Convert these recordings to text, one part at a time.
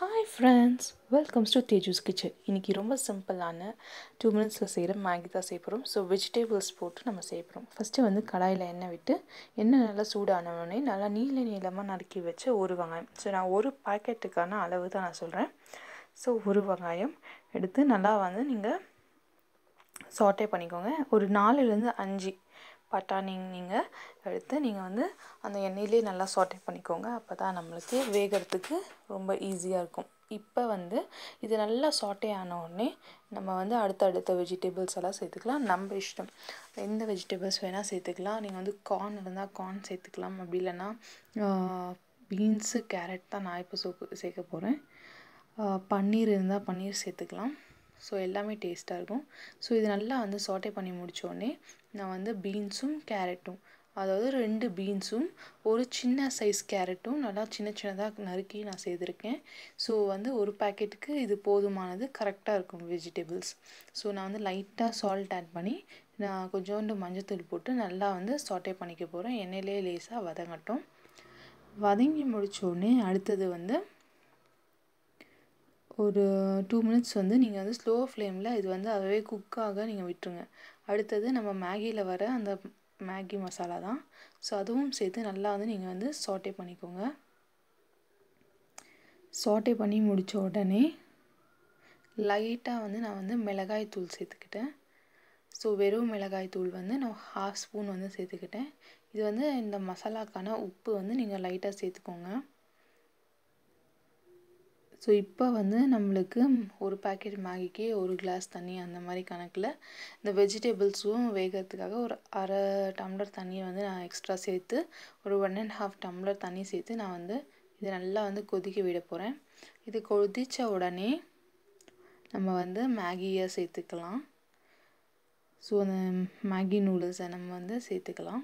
hi friends welcomes to Teju's kitchen இன்றைக்கி ரொம்ப சிம்பிளான டூ மினிட்ஸில் செய்கிற மேகி தான் செய்ய ஸோ வெஜிடேபிள்ஸ் போட்டு நம்ம செய்ய ஃபஸ்ட்டு வந்து கடாயில் எண்ணெய் விட்டு எண்ணெய் நல்லா சூடானவுடனே நல்லா நீல நீளமாக நறுக்கி வச்ச ஒரு வெங்காயம் ஸோ நான் ஒரு பாக்கெட்டுக்கான அளவு தான் நான் சொல்கிறேன் ஸோ ஒரு வெங்காயம் எடுத்து நல்லா வந்து நீங்கள் சாட்டே பண்ணிக்கோங்க ஒரு நாலுலேருந்து அஞ்சு பட்டாணி நீங்கள் எடுத்து நீங்கள் வந்து அந்த எண்ணெயிலே நல்லா சாட்டே பண்ணிக்கோங்க அப்போ தான் நம்மளுக்கு வேகிறதுக்கு ரொம்ப ஈஸியாக இருக்கும் இப்போ வந்து இது நல்லா சாட்டே ஆனவுடனே நம்ம வந்து அடுத்தடுத்த வெஜிடபிள்ஸ் எல்லாம் சேர்த்துக்கலாம் நம்ம இஷ்டம் எந்த வெஜிடபிள்ஸ் வேணால் சேர்த்துக்கலாம் நீங்கள் வந்து கார்ன் இருந்தால் கார்ன் சேர்த்துக்கலாம் அப்படி இல்லைன்னா பீன்ஸு கேரட் தான் நான் இப்போ சோ சேர்க்க போகிறேன் பன்னீர் இருந்தால் பன்னீர் சேர்த்துக்கலாம் ஸோ எல்லாமே டேஸ்ட்டாக இருக்கும் ஸோ இது நல்லா வந்து சாட்டே பண்ணி முடித்தோடனே நான் வந்து பீன்ஸும் கேரட்டும் அதாவது ரெண்டு பீன்ஸும் ஒரு சின்ன சைஸ் கேரட்டும் நல்லா சின்ன சின்னதாக நறுக்கி நான் செய்திருக்கேன் ஸோ வந்து ஒரு பேக்கெட்டுக்கு இது போதுமானது கரெக்டாக இருக்கும் வெஜிடபிள்ஸ் ஸோ நான் வந்து லைட்டாக சால்ட் ஆட் பண்ணி நான் கொஞ்சோண்டு மஞ்சத்தூள் போட்டு நல்லா வந்து சாட்டே பண்ணிக்க போகிறேன் எண்ணெயிலே லேசாக வதங்கட்டும் வதங்கி முடித்தோடனே அடுத்தது வந்து ஒரு டூ மினிட்ஸ் வந்து நீங்கள் வந்து ஸ்லோ ஃப்ளேமில் இது வந்து அதுவே குக்காக நீங்கள் விட்டுருங்க அடுத்தது நம்ம மேகியில் வர அந்த மேகி மசாலா தான் ஸோ அதுவும் சேர்த்து நல்லா வந்து நீங்கள் வந்து சாட்டே பண்ணிக்கோங்க சாட்டே பண்ணி முடித்த உடனே லைட்டாக வந்து நான் வந்து மிளகாய் தூள் சேர்த்துக்கிட்டேன் ஸோ வெறும் மிளகாய் தூள் வந்து நான் ஹாஃப் ஸ்பூன் வந்து சேர்த்துக்கிட்டேன் இது வந்து இந்த மசாலாக்கான உப்பு வந்து நீங்கள் லைட்டாக சேர்த்துக்கோங்க ஸோ இப்போ வந்து நம்மளுக்கு ஒரு பேக்கெட் மேகிக்கு ஒரு கிளாஸ் தண்ணி அந்த மாதிரி கணக்கில் இந்த வெஜிடபிள்ஸும் வேகிறதுக்காக ஒரு அரை டம்ளர் தண்ணியை வந்து நான் எக்ஸ்ட்ரா சேர்த்து ஒரு ஒன் அண்ட் ஹாஃப் டம்ளர் தண்ணி சேர்த்து நான் வந்து இது நல்லா வந்து கொதிக்க விட போகிறேன் இது கொதித்த உடனே நம்ம வந்து மேகியை சேர்த்துக்கலாம் ஸோ அந்த மேகி நூடுல்ஸை நம்ம வந்து சேர்த்துக்கலாம்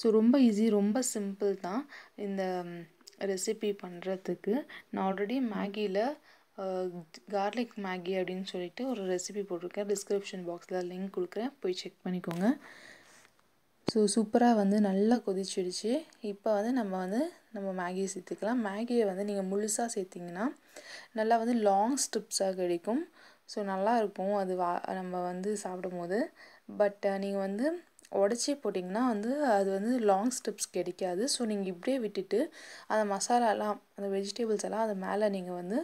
ஸோ ரொம்ப ஈஸி ரொம்ப சிம்பிள் தான் இந்த ரெசிபி பண்ணுறதுக்கு நான் ஆல்ரெடி மேகியில் கார்லிக் மேகி அப்படின்னு சொல்லிட்டு ஒரு ரெசிபி போட்டிருக்கேன் டிஸ்கிரிப்ஷன் பாக்ஸில் லிங்க் கொடுக்குறேன் போய் செக் பண்ணிக்கோங்க ஸோ சூப்பராக வந்து நல்லா கொதிச்சிடுச்சு இப்போ வந்து நம்ம வந்து நம்ம மேகியை சேர்த்துக்கலாம் மேகியை வந்து நீங்கள் முழுசாக சேர்த்திங்கன்னா நல்லா வந்து லாங் ஸ்ட்ரிப்ஸாக கிடைக்கும் ஸோ நல்லாயிருக்கும் அது வா நம்ம வந்து சாப்பிடும் போது பட் நீங்கள் வந்து உடச்சி போட்டிங்கன்னா வந்து அது வந்து லாங் ஸ்டெப்ஸ் கிடைக்காது ஸோ நீங்கள் இப்படியே விட்டுட்டு அந்த மசாலாலாம் அந்த வெஜிடபிள்ஸ் எல்லாம் அது மேலே நீங்கள் வந்து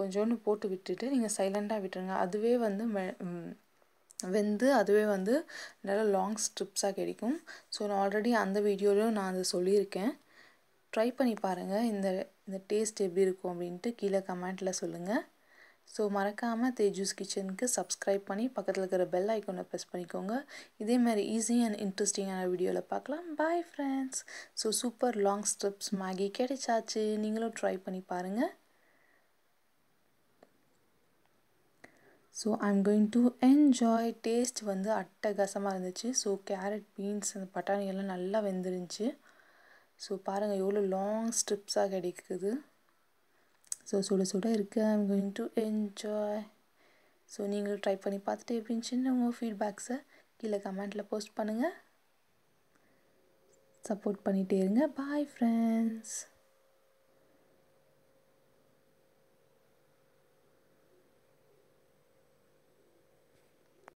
கொஞ்சோண்டு போட்டு விட்டுட்டு நீங்கள் சைலண்ட்டாக விட்டுருங்க அதுவே வந்து மெ வெந்து அதுவே வந்து நல்லா லாங் ஸ்ட்ரிப்ஸாக கிடைக்கும் ஸோ நான் ஆல்ரெடி அந்த வீடியோலையும் நான் அதை சொல்லியிருக்கேன் ட்ரை பண்ணி பாருங்கள் இந்த இந்த டேஸ்ட் எப்படி இருக்கும் அப்படின்ட்டு கீழே கமெண்ட்டில் சொல்லுங்கள் ஸோ மறக்காமல் தேஜூஸ் கிச்சனுக்கு சப்ஸ்கிரைப் பண்ணி பக்கத்தில் இருக்கிற பெல் ஐக்கோனை ப்ரெஸ் பண்ணிக்கோங்க இதேமாதிரி ஈஸி அண்ட் இன்ட்ரெஸ்டிங்கான வீடியோவில் பார்க்கலாம் bye friends so super long strips Maggi கிடைச்சாச்சு நீங்களும் ட்ரை பண்ணி பாருங்கள் so I'm going to enjoy taste வந்து அட்டகாசமாக இருந்துச்சு ஸோ கேரட் பீன்ஸ் அந்த பட்டாணி எல்லாம் நல்லா வெந்துருந்துச்சு ஸோ பாருங்கள் எவ்வளோ லாங் ஸ்ட்ரிப்ஸாக கிடைக்குது ஸோ சுட சுட இருக்கு I'm going to enjoy so நீங்களும் ட்ரை பண்ணி பார்த்துட்டு எப்படின் இருந்துச்சுன்னு உங்கள் ஃபீட்பேக்ஸை கீழே கமெண்ட்டில் போஸ்ட் பண்ணுங்கள் சப்போர்ட் பண்ணிகிட்டே இருங்க பாய் ஃப்ரெண்ட்ஸ்